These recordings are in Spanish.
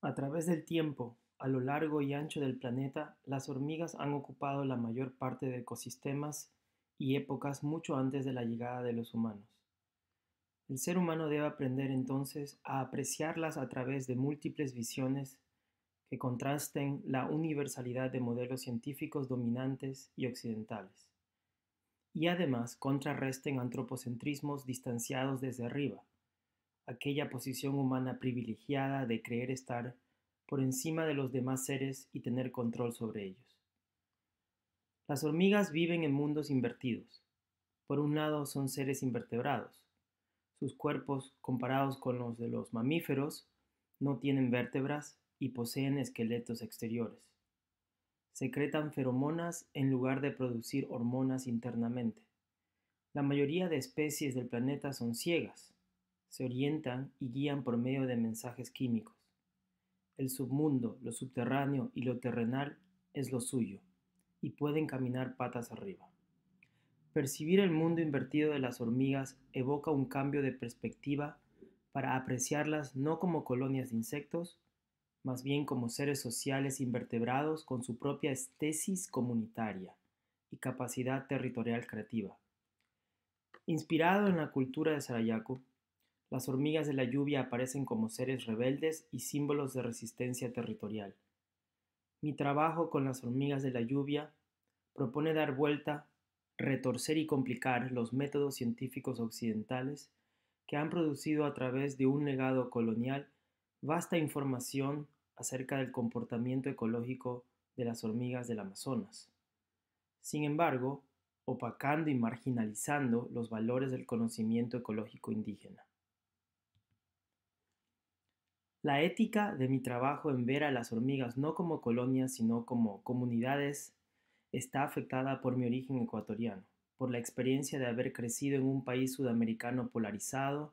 A través del tiempo, a lo largo y ancho del planeta, las hormigas han ocupado la mayor parte de ecosistemas y épocas mucho antes de la llegada de los humanos. El ser humano debe aprender entonces a apreciarlas a través de múltiples visiones que contrasten la universalidad de modelos científicos dominantes y occidentales. Y además contrarresten antropocentrismos distanciados desde arriba, aquella posición humana privilegiada de creer estar por encima de los demás seres y tener control sobre ellos. Las hormigas viven en mundos invertidos. Por un lado son seres invertebrados. Sus cuerpos, comparados con los de los mamíferos, no tienen vértebras y poseen esqueletos exteriores. Secretan feromonas en lugar de producir hormonas internamente. La mayoría de especies del planeta son ciegas, se orientan y guían por medio de mensajes químicos. El submundo, lo subterráneo y lo terrenal es lo suyo, y pueden caminar patas arriba. Percibir el mundo invertido de las hormigas evoca un cambio de perspectiva para apreciarlas no como colonias de insectos, más bien como seres sociales invertebrados con su propia estesis comunitaria y capacidad territorial creativa. Inspirado en la cultura de Sarayaco, las hormigas de la lluvia aparecen como seres rebeldes y símbolos de resistencia territorial. Mi trabajo con las hormigas de la lluvia propone dar vuelta, retorcer y complicar los métodos científicos occidentales que han producido a través de un legado colonial vasta información acerca del comportamiento ecológico de las hormigas del Amazonas. Sin embargo, opacando y marginalizando los valores del conocimiento ecológico indígena. La ética de mi trabajo en ver a las hormigas no como colonias, sino como comunidades, está afectada por mi origen ecuatoriano, por la experiencia de haber crecido en un país sudamericano polarizado,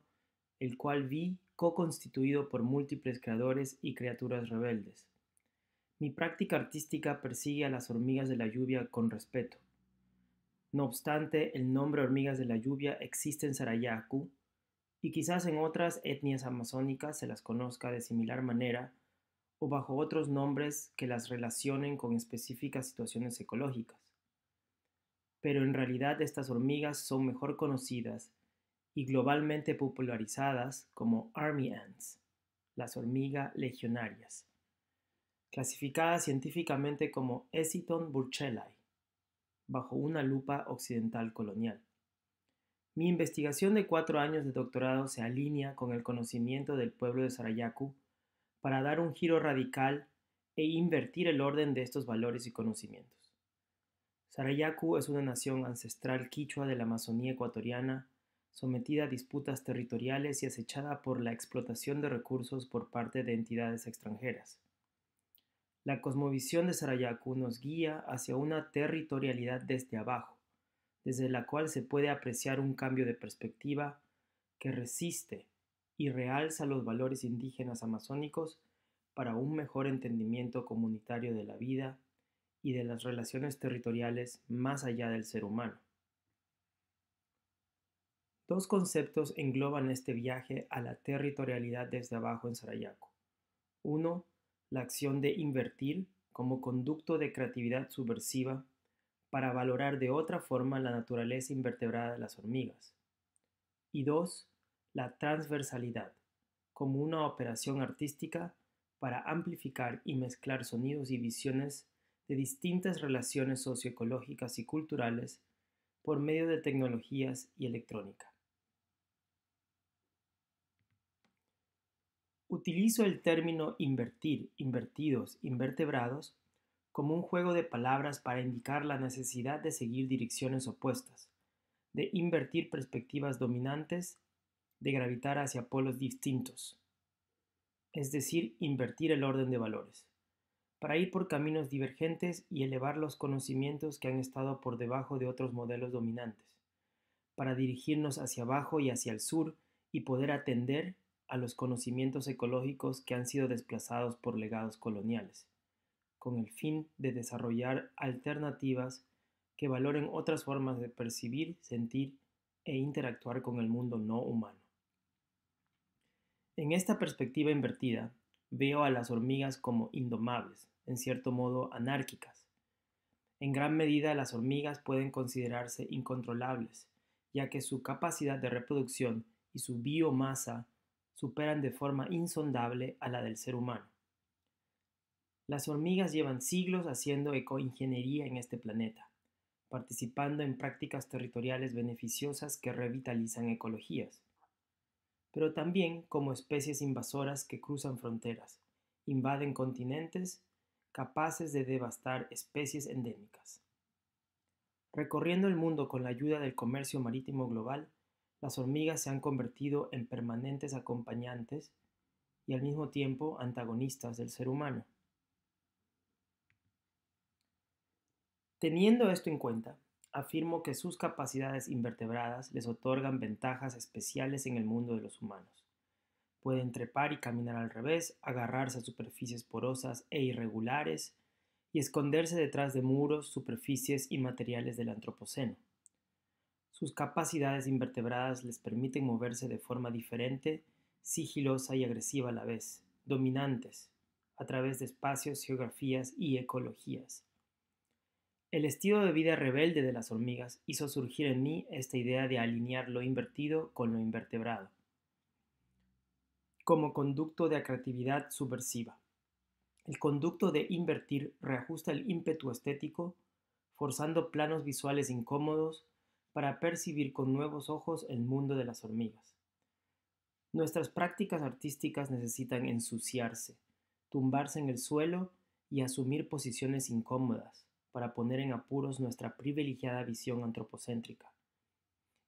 el cual vi co-constituido por múltiples creadores y criaturas rebeldes. Mi práctica artística persigue a las hormigas de la lluvia con respeto. No obstante, el nombre hormigas de la lluvia existe en Sarayaku, y quizás en otras etnias amazónicas se las conozca de similar manera o bajo otros nombres que las relacionen con específicas situaciones ecológicas. Pero en realidad estas hormigas son mejor conocidas y globalmente popularizadas como Army Ants, las hormigas legionarias, clasificadas científicamente como Esiton burchellae, bajo una lupa occidental colonial. Mi investigación de cuatro años de doctorado se alinea con el conocimiento del pueblo de Sarayaku para dar un giro radical e invertir el orden de estos valores y conocimientos. Sarayaku es una nación ancestral quichua de la Amazonía ecuatoriana, sometida a disputas territoriales y acechada por la explotación de recursos por parte de entidades extranjeras. La cosmovisión de Sarayaku nos guía hacia una territorialidad desde abajo desde la cual se puede apreciar un cambio de perspectiva que resiste y realza los valores indígenas amazónicos para un mejor entendimiento comunitario de la vida y de las relaciones territoriales más allá del ser humano. Dos conceptos engloban este viaje a la territorialidad desde abajo en Sarayaco. Uno, la acción de invertir como conducto de creatividad subversiva para valorar de otra forma la naturaleza invertebrada de las hormigas. Y dos, la transversalidad, como una operación artística para amplificar y mezclar sonidos y visiones de distintas relaciones socioecológicas y culturales por medio de tecnologías y electrónica. Utilizo el término invertir, invertidos, invertebrados como un juego de palabras para indicar la necesidad de seguir direcciones opuestas, de invertir perspectivas dominantes, de gravitar hacia polos distintos, es decir, invertir el orden de valores, para ir por caminos divergentes y elevar los conocimientos que han estado por debajo de otros modelos dominantes, para dirigirnos hacia abajo y hacia el sur y poder atender a los conocimientos ecológicos que han sido desplazados por legados coloniales con el fin de desarrollar alternativas que valoren otras formas de percibir, sentir e interactuar con el mundo no humano. En esta perspectiva invertida, veo a las hormigas como indomables, en cierto modo anárquicas. En gran medida las hormigas pueden considerarse incontrolables, ya que su capacidad de reproducción y su biomasa superan de forma insondable a la del ser humano. Las hormigas llevan siglos haciendo ecoingeniería en este planeta, participando en prácticas territoriales beneficiosas que revitalizan ecologías, pero también como especies invasoras que cruzan fronteras, invaden continentes, capaces de devastar especies endémicas. Recorriendo el mundo con la ayuda del comercio marítimo global, las hormigas se han convertido en permanentes acompañantes y al mismo tiempo antagonistas del ser humano. Teniendo esto en cuenta, afirmo que sus capacidades invertebradas les otorgan ventajas especiales en el mundo de los humanos. Pueden trepar y caminar al revés, agarrarse a superficies porosas e irregulares y esconderse detrás de muros, superficies y materiales del antropoceno. Sus capacidades invertebradas les permiten moverse de forma diferente, sigilosa y agresiva a la vez, dominantes, a través de espacios, geografías y ecologías el estilo de vida rebelde de las hormigas hizo surgir en mí esta idea de alinear lo invertido con lo invertebrado, como conducto de creatividad subversiva. El conducto de invertir reajusta el ímpetu estético, forzando planos visuales incómodos para percibir con nuevos ojos el mundo de las hormigas. Nuestras prácticas artísticas necesitan ensuciarse, tumbarse en el suelo y asumir posiciones incómodas, para poner en apuros nuestra privilegiada visión antropocéntrica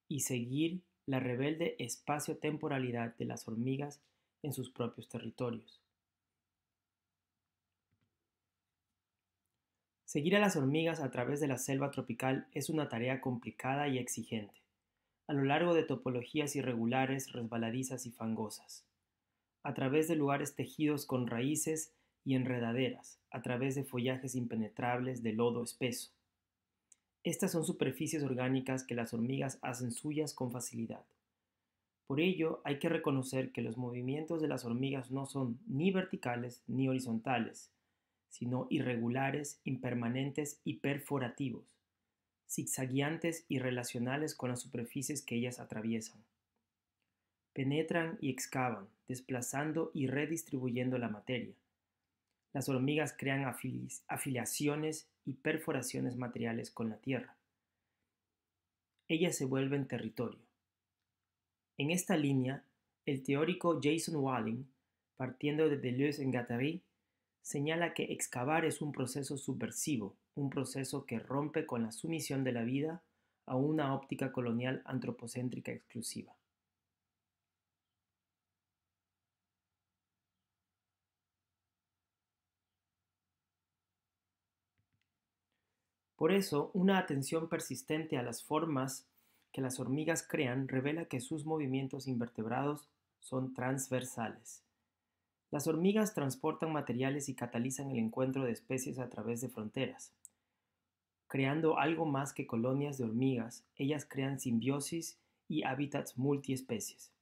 y seguir la rebelde espacio-temporalidad de las hormigas en sus propios territorios. Seguir a las hormigas a través de la selva tropical es una tarea complicada y exigente, a lo largo de topologías irregulares, resbaladizas y fangosas, a través de lugares tejidos con raíces y enredaderas a través de follajes impenetrables de lodo espeso. Estas son superficies orgánicas que las hormigas hacen suyas con facilidad. Por ello, hay que reconocer que los movimientos de las hormigas no son ni verticales ni horizontales, sino irregulares, impermanentes y perforativos, zigzagueantes y relacionales con las superficies que ellas atraviesan. Penetran y excavan, desplazando y redistribuyendo la materia, las hormigas crean afiliaciones y perforaciones materiales con la tierra. Ellas se vuelven territorio. En esta línea, el teórico Jason Walling, partiendo de Deleuze en señala que excavar es un proceso subversivo, un proceso que rompe con la sumisión de la vida a una óptica colonial antropocéntrica exclusiva. Por eso, una atención persistente a las formas que las hormigas crean revela que sus movimientos invertebrados son transversales. Las hormigas transportan materiales y catalizan el encuentro de especies a través de fronteras. Creando algo más que colonias de hormigas, ellas crean simbiosis y hábitats multiespecies.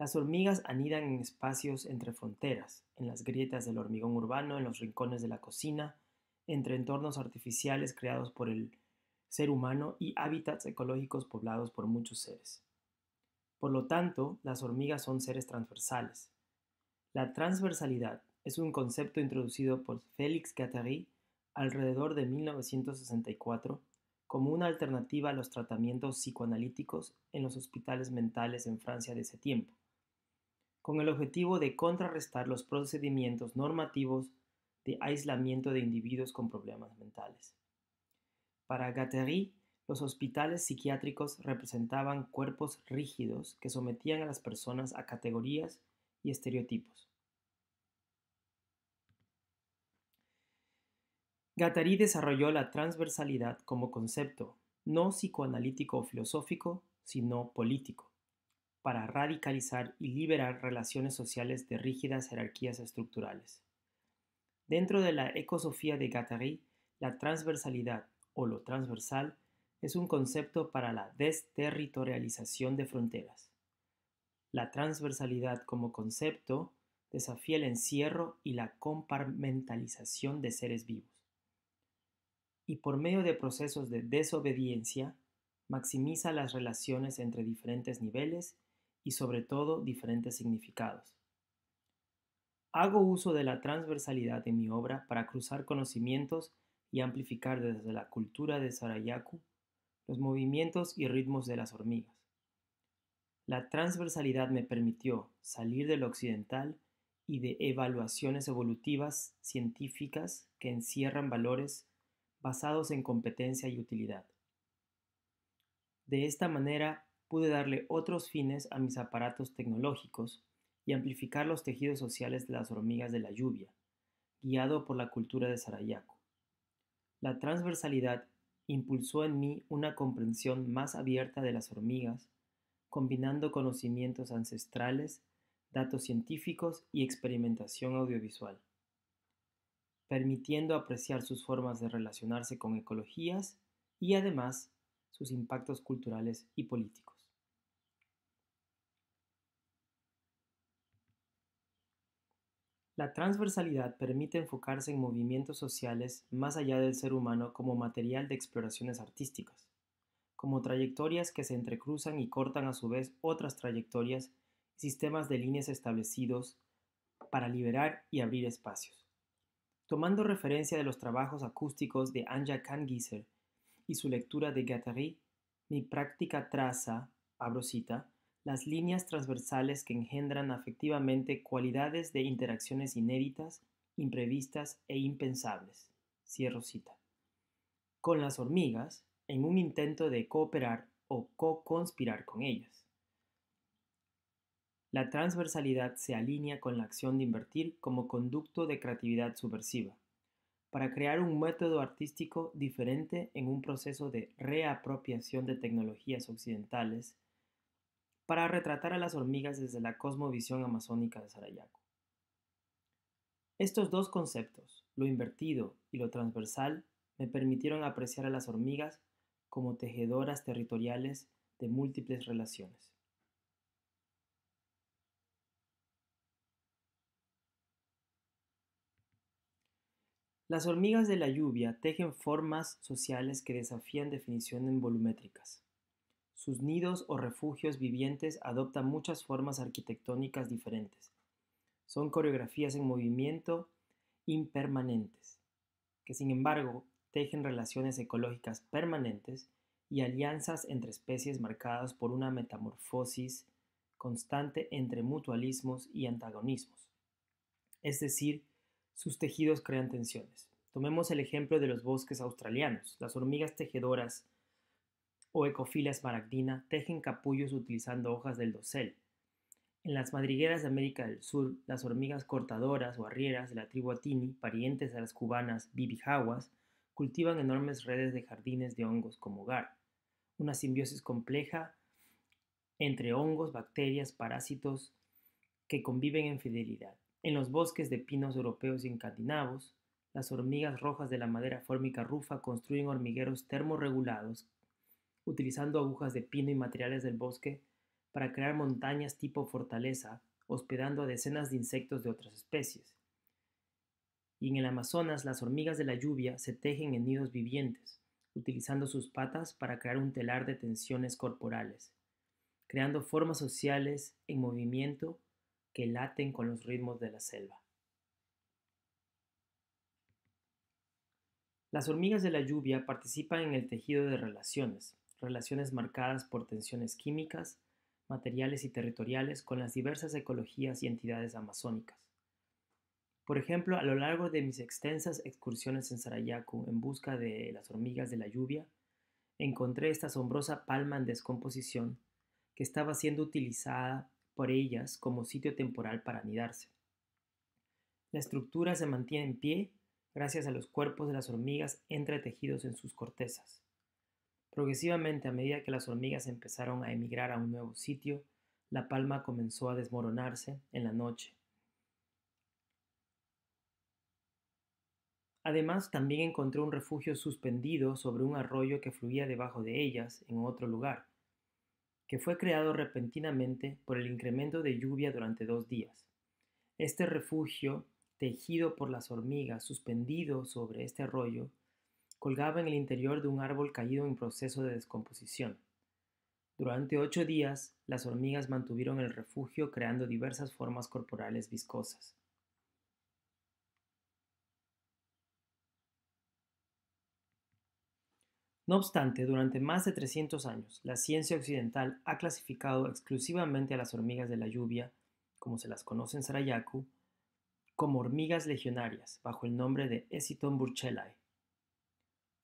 Las hormigas anidan en espacios entre fronteras, en las grietas del hormigón urbano, en los rincones de la cocina, entre entornos artificiales creados por el ser humano y hábitats ecológicos poblados por muchos seres. Por lo tanto, las hormigas son seres transversales. La transversalidad es un concepto introducido por Félix Gattery alrededor de 1964 como una alternativa a los tratamientos psicoanalíticos en los hospitales mentales en Francia de ese tiempo, con el objetivo de contrarrestar los procedimientos normativos de aislamiento de individuos con problemas mentales. Para Gattery, los hospitales psiquiátricos representaban cuerpos rígidos que sometían a las personas a categorías y estereotipos. Gattery desarrolló la transversalidad como concepto, no psicoanalítico o filosófico, sino político, para radicalizar y liberar relaciones sociales de rígidas jerarquías estructurales. Dentro de la ecosofía de Gattari, la transversalidad o lo transversal es un concepto para la desterritorialización de fronteras. La transversalidad como concepto desafía el encierro y la compartimentalización de seres vivos. Y por medio de procesos de desobediencia, maximiza las relaciones entre diferentes niveles y sobre todo diferentes significados. Hago uso de la transversalidad de mi obra para cruzar conocimientos y amplificar desde la cultura de Sarayaku los movimientos y ritmos de las hormigas. La transversalidad me permitió salir de lo occidental y de evaluaciones evolutivas científicas que encierran valores basados en competencia y utilidad. De esta manera pude darle otros fines a mis aparatos tecnológicos amplificar los tejidos sociales de las hormigas de la lluvia, guiado por la cultura de Sarayaco. La transversalidad impulsó en mí una comprensión más abierta de las hormigas, combinando conocimientos ancestrales, datos científicos y experimentación audiovisual, permitiendo apreciar sus formas de relacionarse con ecologías y además sus impactos culturales y políticos. La transversalidad permite enfocarse en movimientos sociales más allá del ser humano como material de exploraciones artísticas, como trayectorias que se entrecruzan y cortan a su vez otras trayectorias y sistemas de líneas establecidos para liberar y abrir espacios. Tomando referencia de los trabajos acústicos de Anja Kangiser y su lectura de Gattari, mi práctica traza, abro cita, las líneas transversales que engendran afectivamente cualidades de interacciones inéditas, imprevistas e impensables. Cierro cita. Con las hormigas, en un intento de cooperar o co-conspirar con ellas. La transversalidad se alinea con la acción de invertir como conducto de creatividad subversiva, para crear un método artístico diferente en un proceso de reapropiación de tecnologías occidentales para retratar a las hormigas desde la cosmovisión amazónica de Sarayaco. Estos dos conceptos, lo invertido y lo transversal, me permitieron apreciar a las hormigas como tejedoras territoriales de múltiples relaciones. Las hormigas de la lluvia tejen formas sociales que desafían definiciones volumétricas. Sus nidos o refugios vivientes adoptan muchas formas arquitectónicas diferentes. Son coreografías en movimiento impermanentes, que sin embargo tejen relaciones ecológicas permanentes y alianzas entre especies marcadas por una metamorfosis constante entre mutualismos y antagonismos. Es decir, sus tejidos crean tensiones. Tomemos el ejemplo de los bosques australianos. Las hormigas tejedoras o Ecofilas baracdina tejen capullos utilizando hojas del dosel. En las madrigueras de América del Sur, las hormigas cortadoras o arrieras de la tribu Atini, parientes a las cubanas bibijaguas, cultivan enormes redes de jardines de hongos como hogar. Una simbiosis compleja entre hongos, bacterias, parásitos que conviven en fidelidad. En los bosques de pinos europeos y escandinavos, las hormigas rojas de la madera fórmica rufa construyen hormigueros termorregulados utilizando agujas de pino y materiales del bosque para crear montañas tipo fortaleza, hospedando a decenas de insectos de otras especies. Y en el Amazonas las hormigas de la lluvia se tejen en nidos vivientes, utilizando sus patas para crear un telar de tensiones corporales, creando formas sociales en movimiento que laten con los ritmos de la selva. Las hormigas de la lluvia participan en el tejido de relaciones, relaciones marcadas por tensiones químicas, materiales y territoriales con las diversas ecologías y entidades amazónicas. Por ejemplo, a lo largo de mis extensas excursiones en Sarayaku en busca de las hormigas de la lluvia, encontré esta asombrosa palma en descomposición que estaba siendo utilizada por ellas como sitio temporal para anidarse. La estructura se mantiene en pie gracias a los cuerpos de las hormigas entretejidos en sus cortezas. Progresivamente, a medida que las hormigas empezaron a emigrar a un nuevo sitio, la palma comenzó a desmoronarse en la noche. Además, también encontró un refugio suspendido sobre un arroyo que fluía debajo de ellas en otro lugar, que fue creado repentinamente por el incremento de lluvia durante dos días. Este refugio, tejido por las hormigas suspendido sobre este arroyo, colgaba en el interior de un árbol caído en proceso de descomposición. Durante ocho días, las hormigas mantuvieron el refugio creando diversas formas corporales viscosas. No obstante, durante más de 300 años, la ciencia occidental ha clasificado exclusivamente a las hormigas de la lluvia, como se las conoce en Sarayaku, como hormigas legionarias, bajo el nombre de Esiton burchellae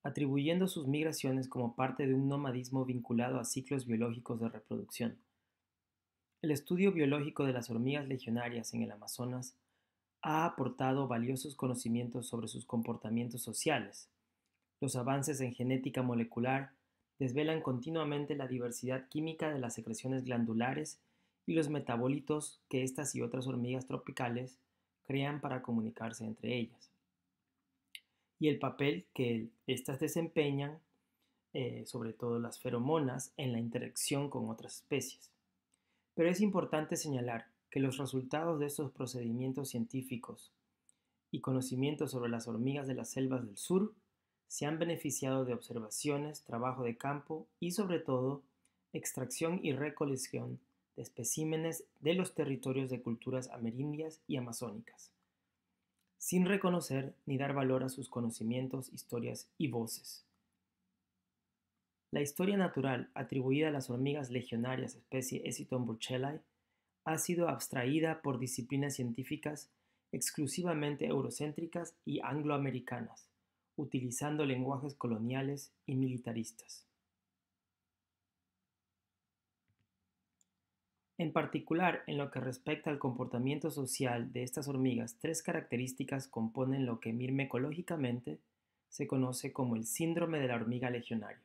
atribuyendo sus migraciones como parte de un nomadismo vinculado a ciclos biológicos de reproducción. El estudio biológico de las hormigas legionarias en el Amazonas ha aportado valiosos conocimientos sobre sus comportamientos sociales. Los avances en genética molecular desvelan continuamente la diversidad química de las secreciones glandulares y los metabolitos que estas y otras hormigas tropicales crean para comunicarse entre ellas y el papel que éstas desempeñan, eh, sobre todo las feromonas, en la interacción con otras especies. Pero es importante señalar que los resultados de estos procedimientos científicos y conocimientos sobre las hormigas de las selvas del sur se han beneficiado de observaciones, trabajo de campo y sobre todo extracción y recolección de especímenes de los territorios de culturas amerindias y amazónicas sin reconocer ni dar valor a sus conocimientos, historias y voces. La historia natural atribuida a las hormigas legionarias especie burchellae ha sido abstraída por disciplinas científicas exclusivamente eurocéntricas y angloamericanas, utilizando lenguajes coloniales y militaristas. En particular, en lo que respecta al comportamiento social de estas hormigas, tres características componen lo que mirmecológicamente se conoce como el síndrome de la hormiga legionaria.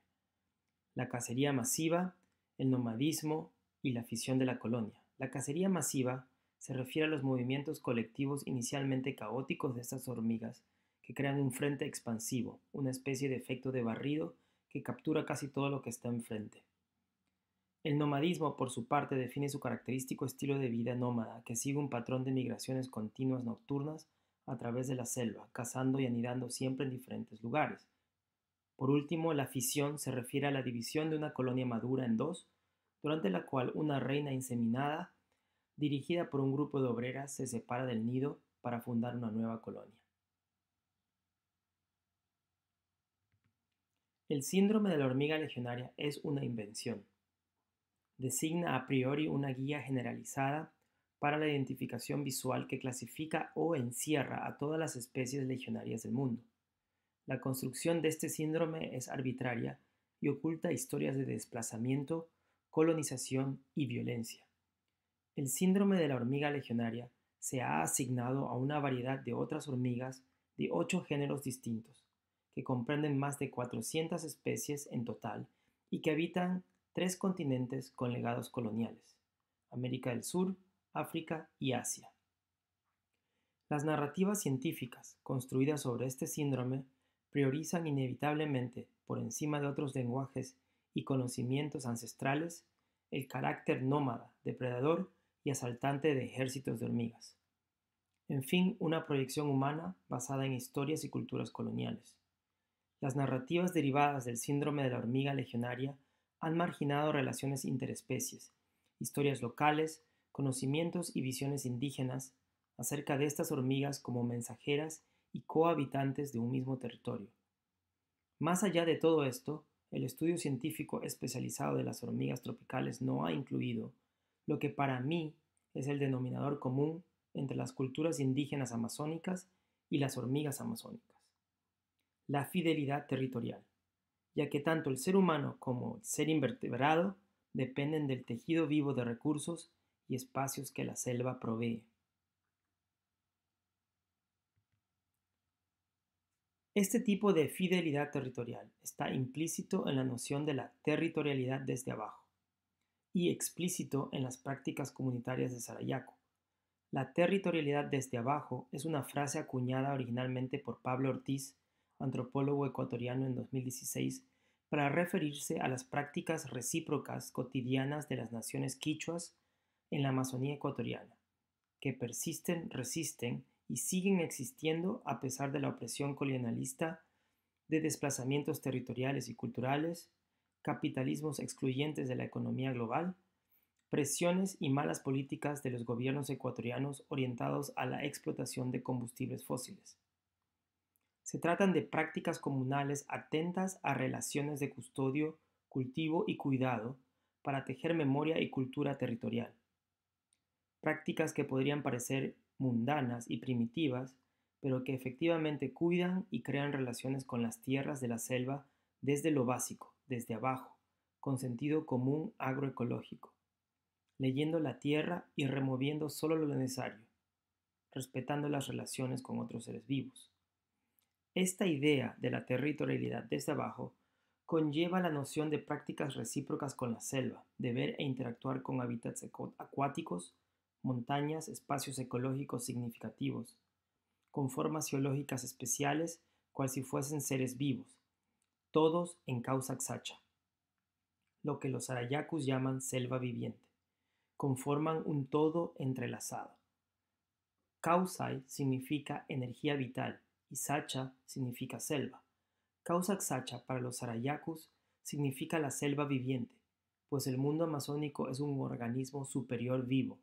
La cacería masiva, el nomadismo y la fisión de la colonia. La cacería masiva se refiere a los movimientos colectivos inicialmente caóticos de estas hormigas que crean un frente expansivo, una especie de efecto de barrido que captura casi todo lo que está enfrente. El nomadismo, por su parte, define su característico estilo de vida nómada, que sigue un patrón de migraciones continuas nocturnas a través de la selva, cazando y anidando siempre en diferentes lugares. Por último, la fisión se refiere a la división de una colonia madura en dos, durante la cual una reina inseminada, dirigida por un grupo de obreras, se separa del nido para fundar una nueva colonia. El síndrome de la hormiga legionaria es una invención designa a priori una guía generalizada para la identificación visual que clasifica o encierra a todas las especies legionarias del mundo. La construcción de este síndrome es arbitraria y oculta historias de desplazamiento, colonización y violencia. El síndrome de la hormiga legionaria se ha asignado a una variedad de otras hormigas de ocho géneros distintos, que comprenden más de 400 especies en total y que habitan tres continentes con legados coloniales, América del Sur, África y Asia. Las narrativas científicas construidas sobre este síndrome priorizan inevitablemente, por encima de otros lenguajes y conocimientos ancestrales, el carácter nómada, depredador y asaltante de ejércitos de hormigas. En fin, una proyección humana basada en historias y culturas coloniales. Las narrativas derivadas del síndrome de la hormiga legionaria han marginado relaciones interespecies, historias locales, conocimientos y visiones indígenas acerca de estas hormigas como mensajeras y cohabitantes de un mismo territorio. Más allá de todo esto, el estudio científico especializado de las hormigas tropicales no ha incluido lo que para mí es el denominador común entre las culturas indígenas amazónicas y las hormigas amazónicas, la fidelidad territorial ya que tanto el ser humano como el ser invertebrado dependen del tejido vivo de recursos y espacios que la selva provee. Este tipo de fidelidad territorial está implícito en la noción de la territorialidad desde abajo y explícito en las prácticas comunitarias de Sarayaco. La territorialidad desde abajo es una frase acuñada originalmente por Pablo Ortiz antropólogo ecuatoriano en 2016, para referirse a las prácticas recíprocas cotidianas de las naciones quichuas en la Amazonía ecuatoriana, que persisten, resisten y siguen existiendo a pesar de la opresión colonialista de desplazamientos territoriales y culturales, capitalismos excluyentes de la economía global, presiones y malas políticas de los gobiernos ecuatorianos orientados a la explotación de combustibles fósiles. Se tratan de prácticas comunales atentas a relaciones de custodio, cultivo y cuidado para tejer memoria y cultura territorial. Prácticas que podrían parecer mundanas y primitivas, pero que efectivamente cuidan y crean relaciones con las tierras de la selva desde lo básico, desde abajo, con sentido común agroecológico, leyendo la tierra y removiendo solo lo necesario, respetando las relaciones con otros seres vivos esta idea de la territorialidad desde abajo conlleva la noción de prácticas recíprocas con la selva, de ver e interactuar con hábitats acuáticos, montañas, espacios ecológicos significativos, con formas geológicas especiales, cual si fuesen seres vivos, todos en causa xacha, lo que los arayakus llaman selva viviente. Conforman un todo entrelazado. Kausai significa energía vital, y Sacha significa selva. Causa Xacha para los Sarayakus significa la selva viviente, pues el mundo amazónico es un organismo superior vivo,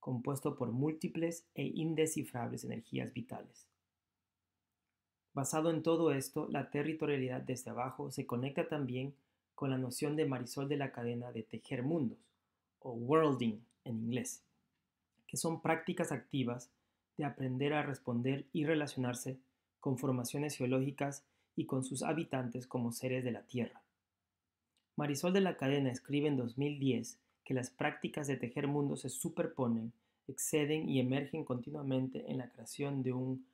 compuesto por múltiples e indescifrables energías vitales. Basado en todo esto, la territorialidad desde este abajo se conecta también con la noción de Marisol de la cadena de tejer mundos, o worlding en inglés, que son prácticas activas de aprender a responder y relacionarse con formaciones geológicas y con sus habitantes como seres de la Tierra. Marisol de la Cadena escribe en 2010 que las prácticas de tejer mundos se superponen, exceden y emergen continuamente en la creación de un,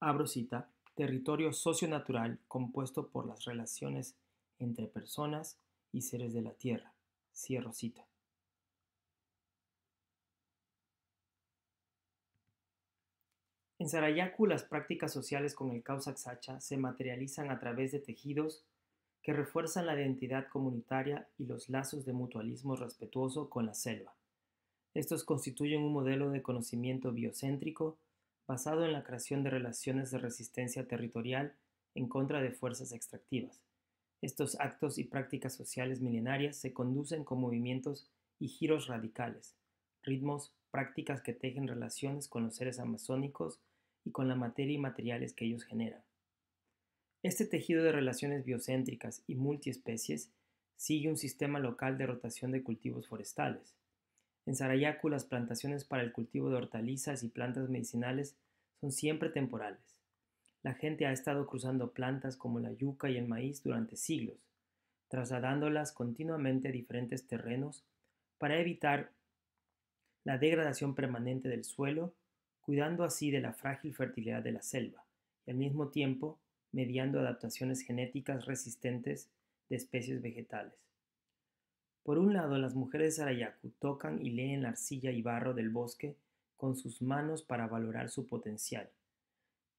abro cita, territorio socionatural compuesto por las relaciones entre personas y seres de la Tierra. Cierro cita. En Sarayaku las prácticas sociales con el causa xacha se materializan a través de tejidos que refuerzan la identidad comunitaria y los lazos de mutualismo respetuoso con la selva. Estos constituyen un modelo de conocimiento biocéntrico basado en la creación de relaciones de resistencia territorial en contra de fuerzas extractivas. Estos actos y prácticas sociales milenarias se conducen con movimientos y giros radicales, ritmos, prácticas que tejen relaciones con los seres amazónicos y con la materia y materiales que ellos generan. Este tejido de relaciones biocéntricas y multiespecies sigue un sistema local de rotación de cultivos forestales. En Sarayaku las plantaciones para el cultivo de hortalizas y plantas medicinales son siempre temporales. La gente ha estado cruzando plantas como la yuca y el maíz durante siglos, trasladándolas continuamente a diferentes terrenos para evitar la degradación permanente del suelo cuidando así de la frágil fertilidad de la selva y al mismo tiempo mediando adaptaciones genéticas resistentes de especies vegetales. Por un lado, las mujeres de Sarayaku tocan y leen la arcilla y barro del bosque con sus manos para valorar su potencial.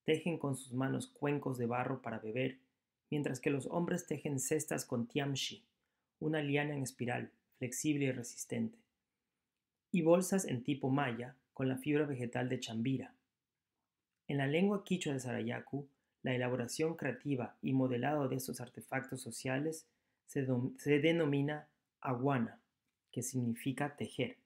Tejen con sus manos cuencos de barro para beber, mientras que los hombres tejen cestas con tiamshi, una liana en espiral, flexible y resistente, y bolsas en tipo maya, con la fibra vegetal de chambira. En la lengua quichua de Sarayaku, la elaboración creativa y modelado de estos artefactos sociales se, denomina aguana, que significa tejer.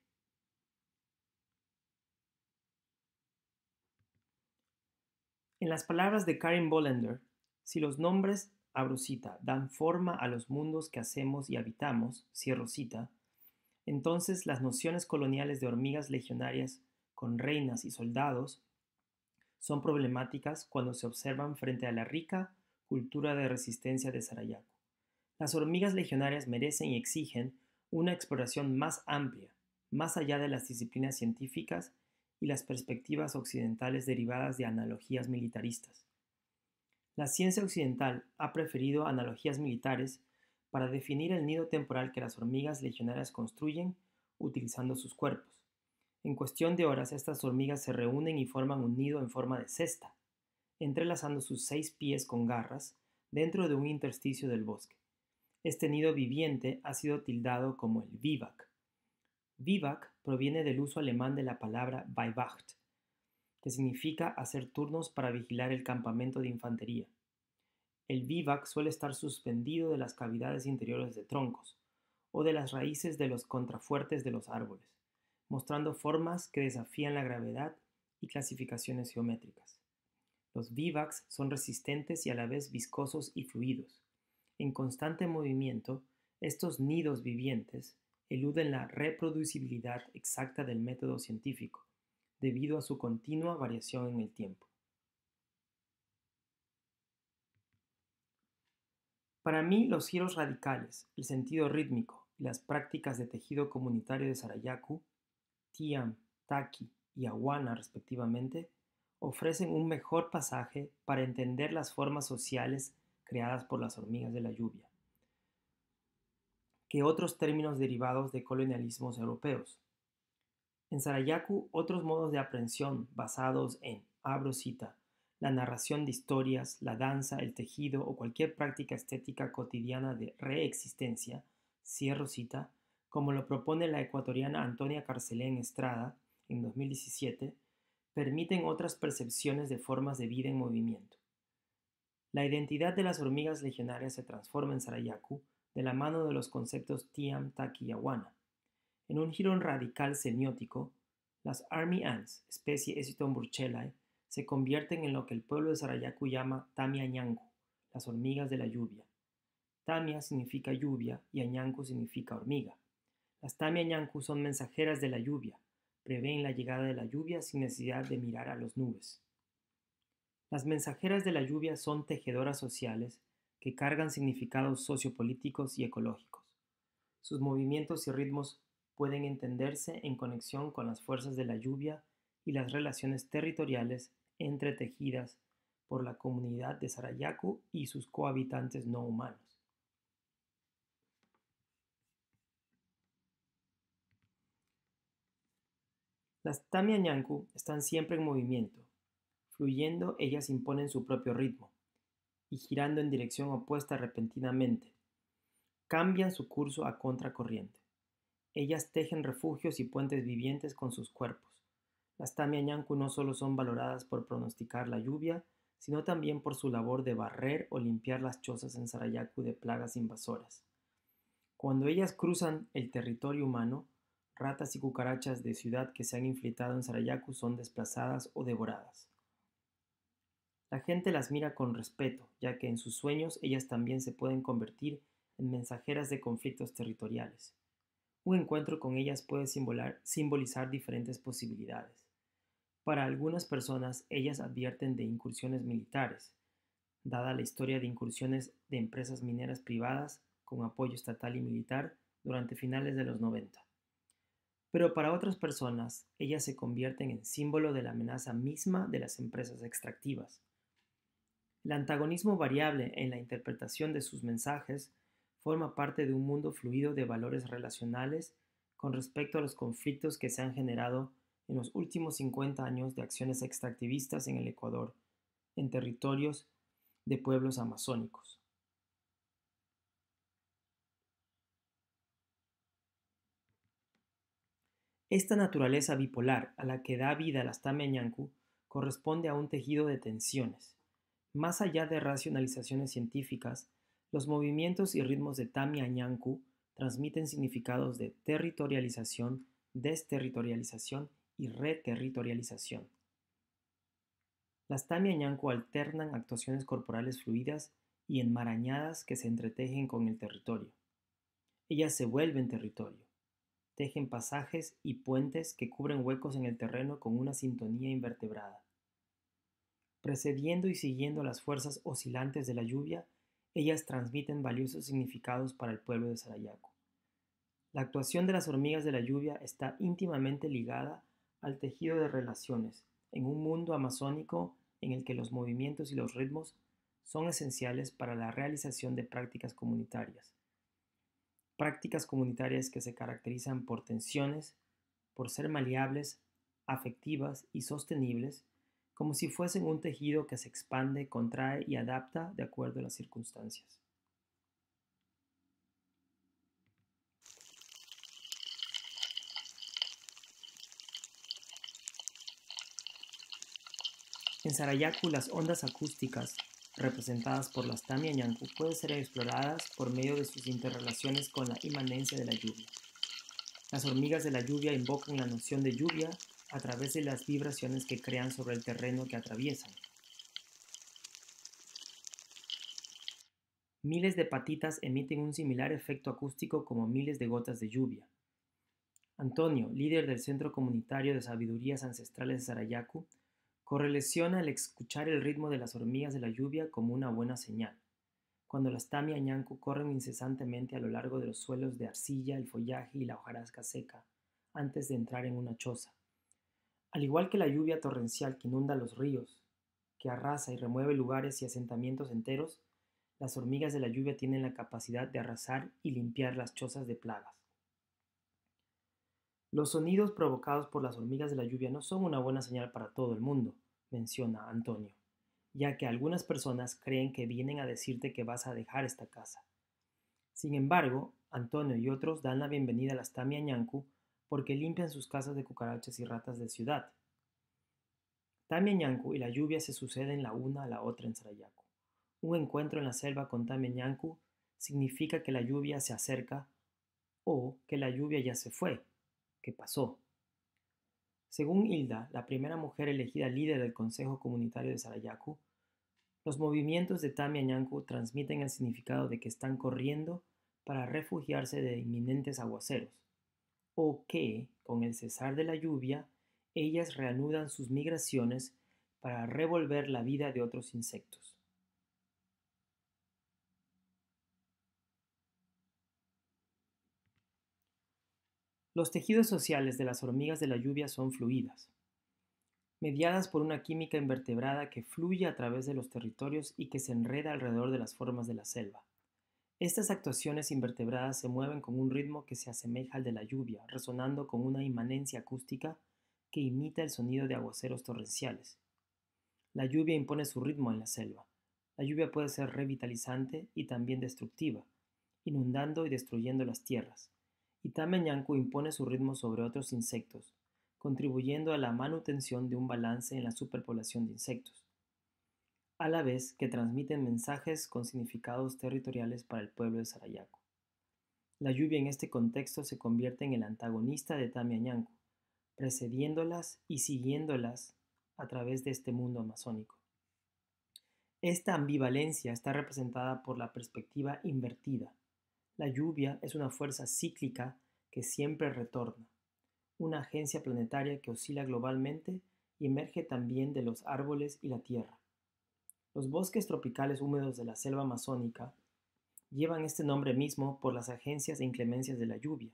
En las palabras de Karen Bollender, si los nombres, abrosita dan forma a los mundos que hacemos y habitamos, cierro cita, entonces las nociones coloniales de hormigas legionarias con reinas y soldados son problemáticas cuando se observan frente a la rica cultura de resistencia de Sarayaku. Las hormigas legionarias merecen y exigen una exploración más amplia, más allá de las disciplinas científicas y las perspectivas occidentales derivadas de analogías militaristas. La ciencia occidental ha preferido analogías militares para definir el nido temporal que las hormigas legionarias construyen utilizando sus cuerpos. En cuestión de horas, estas hormigas se reúnen y forman un nido en forma de cesta, entrelazando sus seis pies con garras dentro de un intersticio del bosque. Este nido viviente ha sido tildado como el vivac. Vivac proviene del uso alemán de la palabra weibacht, que significa hacer turnos para vigilar el campamento de infantería. El vivac suele estar suspendido de las cavidades interiores de troncos o de las raíces de los contrafuertes de los árboles mostrando formas que desafían la gravedad y clasificaciones geométricas. Los vivax son resistentes y a la vez viscosos y fluidos. En constante movimiento, estos nidos vivientes eluden la reproducibilidad exacta del método científico, debido a su continua variación en el tiempo. Para mí, los giros radicales, el sentido rítmico y las prácticas de tejido comunitario de Sarayaku Tiam, Taki y Awana respectivamente, ofrecen un mejor pasaje para entender las formas sociales creadas por las hormigas de la lluvia que otros términos derivados de colonialismos europeos. En Sarayaku, otros modos de aprensión basados en, abro cita, la narración de historias, la danza, el tejido o cualquier práctica estética cotidiana de reexistencia, cierro cita, como lo propone la ecuatoriana Antonia Carcelén Estrada en 2017, permiten otras percepciones de formas de vida en movimiento. La identidad de las hormigas legionarias se transforma en Sarayaku de la mano de los conceptos Tiam Taki y Awana. En un giro radical semiótico, las Army Ants, especie burchelli se convierten en lo que el pueblo de Sarayaku llama Tamia las hormigas de la lluvia. Tamia significa lluvia y Añangu significa hormiga. Las Ñanku son mensajeras de la lluvia, prevén la llegada de la lluvia sin necesidad de mirar a los nubes. Las mensajeras de la lluvia son tejedoras sociales que cargan significados sociopolíticos y ecológicos. Sus movimientos y ritmos pueden entenderse en conexión con las fuerzas de la lluvia y las relaciones territoriales entretejidas por la comunidad de Sarayaku y sus cohabitantes no humanos. Las Ñanku están siempre en movimiento. Fluyendo, ellas imponen su propio ritmo y girando en dirección opuesta repentinamente. Cambian su curso a contracorriente. Ellas tejen refugios y puentes vivientes con sus cuerpos. Las Ñanku no solo son valoradas por pronosticar la lluvia, sino también por su labor de barrer o limpiar las chozas en Sarayaku de plagas invasoras. Cuando ellas cruzan el territorio humano, ratas y cucarachas de ciudad que se han infiltrado en Sarayaku son desplazadas o devoradas. La gente las mira con respeto, ya que en sus sueños ellas también se pueden convertir en mensajeras de conflictos territoriales. Un encuentro con ellas puede simbolizar diferentes posibilidades. Para algunas personas, ellas advierten de incursiones militares, dada la historia de incursiones de empresas mineras privadas con apoyo estatal y militar durante finales de los 90. Pero para otras personas, ellas se convierten en símbolo de la amenaza misma de las empresas extractivas. El antagonismo variable en la interpretación de sus mensajes forma parte de un mundo fluido de valores relacionales con respecto a los conflictos que se han generado en los últimos 50 años de acciones extractivistas en el Ecuador, en territorios de pueblos amazónicos. Esta naturaleza bipolar a la que da vida las Tami corresponde a un tejido de tensiones. Más allá de racionalizaciones científicas, los movimientos y ritmos de Tami transmiten significados de territorialización, desterritorialización y reterritorialización. Las Tami alternan actuaciones corporales fluidas y enmarañadas que se entretejen con el territorio. Ellas se vuelven territorio tejen pasajes y puentes que cubren huecos en el terreno con una sintonía invertebrada. Precediendo y siguiendo las fuerzas oscilantes de la lluvia, ellas transmiten valiosos significados para el pueblo de Sarayaco. La actuación de las hormigas de la lluvia está íntimamente ligada al tejido de relaciones en un mundo amazónico en el que los movimientos y los ritmos son esenciales para la realización de prácticas comunitarias prácticas comunitarias que se caracterizan por tensiones, por ser maleables, afectivas y sostenibles, como si fuesen un tejido que se expande, contrae y adapta de acuerdo a las circunstancias. En Sarayaku las ondas acústicas representadas por las Tamia pueden ser exploradas por medio de sus interrelaciones con la inmanencia de la lluvia. Las hormigas de la lluvia invocan la noción de lluvia a través de las vibraciones que crean sobre el terreno que atraviesan. Miles de patitas emiten un similar efecto acústico como miles de gotas de lluvia. Antonio, líder del Centro Comunitario de Sabidurías Ancestrales de Sarayaku, correlaciona al escuchar el ritmo de las hormigas de la lluvia como una buena señal. Cuando las tami corren incesantemente a lo largo de los suelos de arcilla, el follaje y la hojarasca seca, antes de entrar en una choza. Al igual que la lluvia torrencial que inunda los ríos, que arrasa y remueve lugares y asentamientos enteros, las hormigas de la lluvia tienen la capacidad de arrasar y limpiar las chozas de plagas. Los sonidos provocados por las hormigas de la lluvia no son una buena señal para todo el mundo menciona Antonio, ya que algunas personas creen que vienen a decirte que vas a dejar esta casa. Sin embargo, Antonio y otros dan la bienvenida a las Ñanku porque limpian sus casas de cucarachas y ratas de ciudad. Ñanku y la lluvia se suceden la una a la otra en Sarayaku. Un encuentro en la selva con Ñanku significa que la lluvia se acerca o que la lluvia ya se fue, que pasó. Según Hilda, la primera mujer elegida líder del Consejo Comunitario de Sarayaku, los movimientos de Ñanku transmiten el significado de que están corriendo para refugiarse de inminentes aguaceros, o que, con el cesar de la lluvia, ellas reanudan sus migraciones para revolver la vida de otros insectos. Los tejidos sociales de las hormigas de la lluvia son fluidas, mediadas por una química invertebrada que fluye a través de los territorios y que se enreda alrededor de las formas de la selva. Estas actuaciones invertebradas se mueven con un ritmo que se asemeja al de la lluvia, resonando con una inmanencia acústica que imita el sonido de aguaceros torrenciales. La lluvia impone su ritmo en la selva. La lluvia puede ser revitalizante y también destructiva, inundando y destruyendo las tierras y Tameñanco impone su ritmo sobre otros insectos, contribuyendo a la manutención de un balance en la superpoblación de insectos, a la vez que transmiten mensajes con significados territoriales para el pueblo de Sarayaco. La lluvia en este contexto se convierte en el antagonista de Tame precediéndolas y siguiéndolas a través de este mundo amazónico. Esta ambivalencia está representada por la perspectiva invertida, la lluvia es una fuerza cíclica que siempre retorna, una agencia planetaria que oscila globalmente y emerge también de los árboles y la tierra. Los bosques tropicales húmedos de la selva amazónica llevan este nombre mismo por las agencias e inclemencias de la lluvia.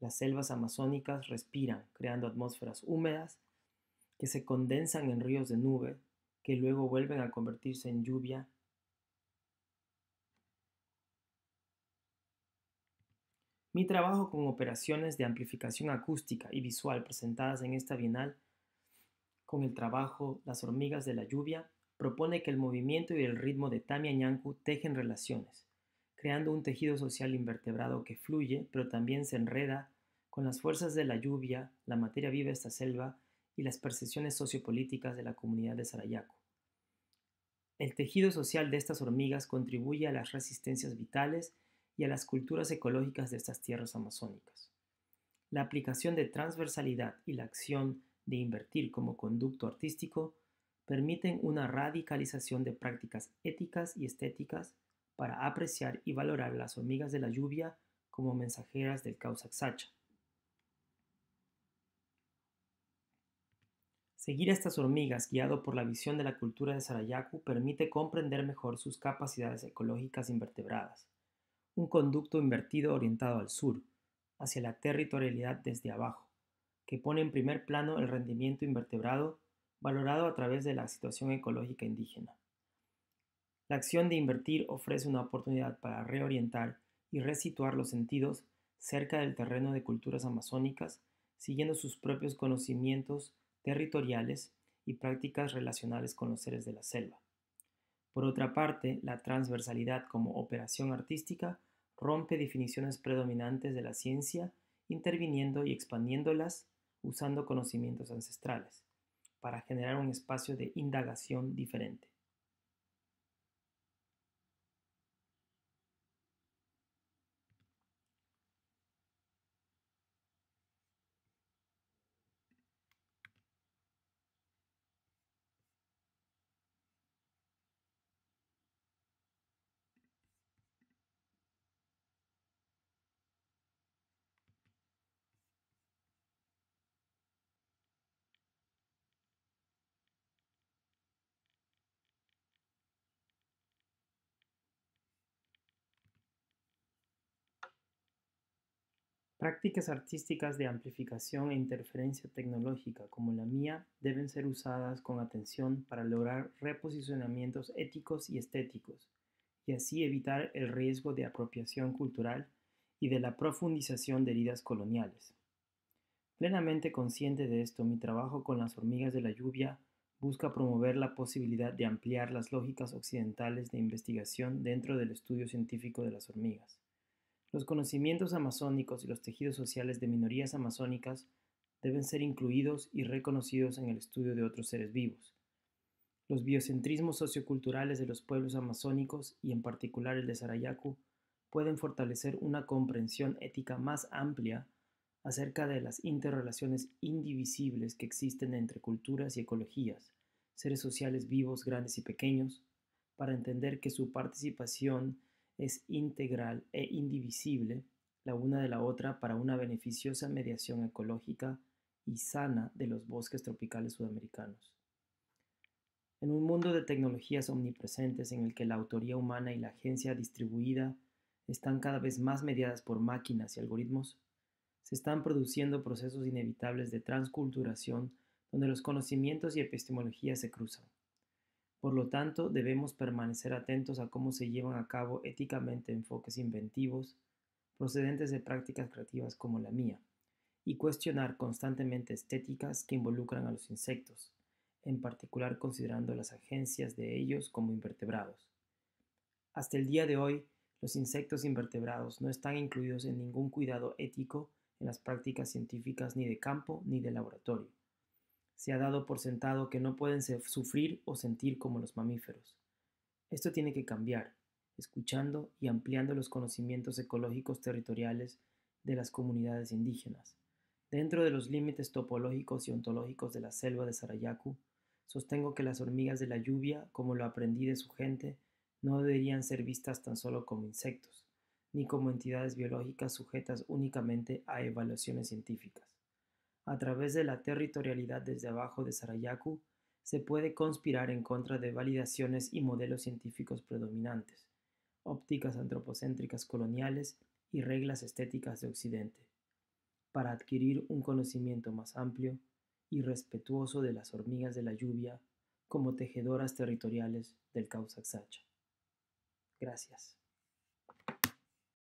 Las selvas amazónicas respiran, creando atmósferas húmedas que se condensan en ríos de nube, que luego vuelven a convertirse en lluvia Mi trabajo con operaciones de amplificación acústica y visual presentadas en esta bienal, con el trabajo Las hormigas de la lluvia, propone que el movimiento y el ritmo de Tamia tejen relaciones, creando un tejido social invertebrado que fluye, pero también se enreda con las fuerzas de la lluvia, la materia viva de esta selva y las percepciones sociopolíticas de la comunidad de Sarayaco. El tejido social de estas hormigas contribuye a las resistencias vitales y a las culturas ecológicas de estas tierras amazónicas. La aplicación de transversalidad y la acción de invertir como conducto artístico permiten una radicalización de prácticas éticas y estéticas para apreciar y valorar las hormigas de la lluvia como mensajeras del Causaxacha. Seguir a estas hormigas guiado por la visión de la cultura de Sarayaku permite comprender mejor sus capacidades ecológicas invertebradas, un conducto invertido orientado al sur, hacia la territorialidad desde abajo, que pone en primer plano el rendimiento invertebrado valorado a través de la situación ecológica indígena. La acción de invertir ofrece una oportunidad para reorientar y resituar los sentidos cerca del terreno de culturas amazónicas, siguiendo sus propios conocimientos territoriales y prácticas relacionales con los seres de la selva. Por otra parte, la transversalidad como operación artística rompe definiciones predominantes de la ciencia, interviniendo y expandiéndolas usando conocimientos ancestrales, para generar un espacio de indagación diferente. Prácticas artísticas de amplificación e interferencia tecnológica como la mía deben ser usadas con atención para lograr reposicionamientos éticos y estéticos, y así evitar el riesgo de apropiación cultural y de la profundización de heridas coloniales. Plenamente consciente de esto, mi trabajo con las hormigas de la lluvia busca promover la posibilidad de ampliar las lógicas occidentales de investigación dentro del estudio científico de las hormigas. Los conocimientos amazónicos y los tejidos sociales de minorías amazónicas deben ser incluidos y reconocidos en el estudio de otros seres vivos. Los biocentrismos socioculturales de los pueblos amazónicos y en particular el de Sarayaku pueden fortalecer una comprensión ética más amplia acerca de las interrelaciones indivisibles que existen entre culturas y ecologías, seres sociales vivos grandes y pequeños, para entender que su participación es integral e indivisible la una de la otra para una beneficiosa mediación ecológica y sana de los bosques tropicales sudamericanos. En un mundo de tecnologías omnipresentes en el que la autoría humana y la agencia distribuida están cada vez más mediadas por máquinas y algoritmos, se están produciendo procesos inevitables de transculturación donde los conocimientos y epistemologías se cruzan. Por lo tanto, debemos permanecer atentos a cómo se llevan a cabo éticamente enfoques inventivos procedentes de prácticas creativas como la mía y cuestionar constantemente estéticas que involucran a los insectos, en particular considerando las agencias de ellos como invertebrados. Hasta el día de hoy, los insectos invertebrados no están incluidos en ningún cuidado ético en las prácticas científicas ni de campo ni de laboratorio se ha dado por sentado que no pueden sufrir o sentir como los mamíferos. Esto tiene que cambiar, escuchando y ampliando los conocimientos ecológicos territoriales de las comunidades indígenas. Dentro de los límites topológicos y ontológicos de la selva de Sarayaku, sostengo que las hormigas de la lluvia, como lo aprendí de su gente, no deberían ser vistas tan solo como insectos, ni como entidades biológicas sujetas únicamente a evaluaciones científicas a través de la territorialidad desde abajo de Sarayaku, se puede conspirar en contra de validaciones y modelos científicos predominantes, ópticas antropocéntricas coloniales y reglas estéticas de Occidente, para adquirir un conocimiento más amplio y respetuoso de las hormigas de la lluvia como tejedoras territoriales del Xacha. Gracias.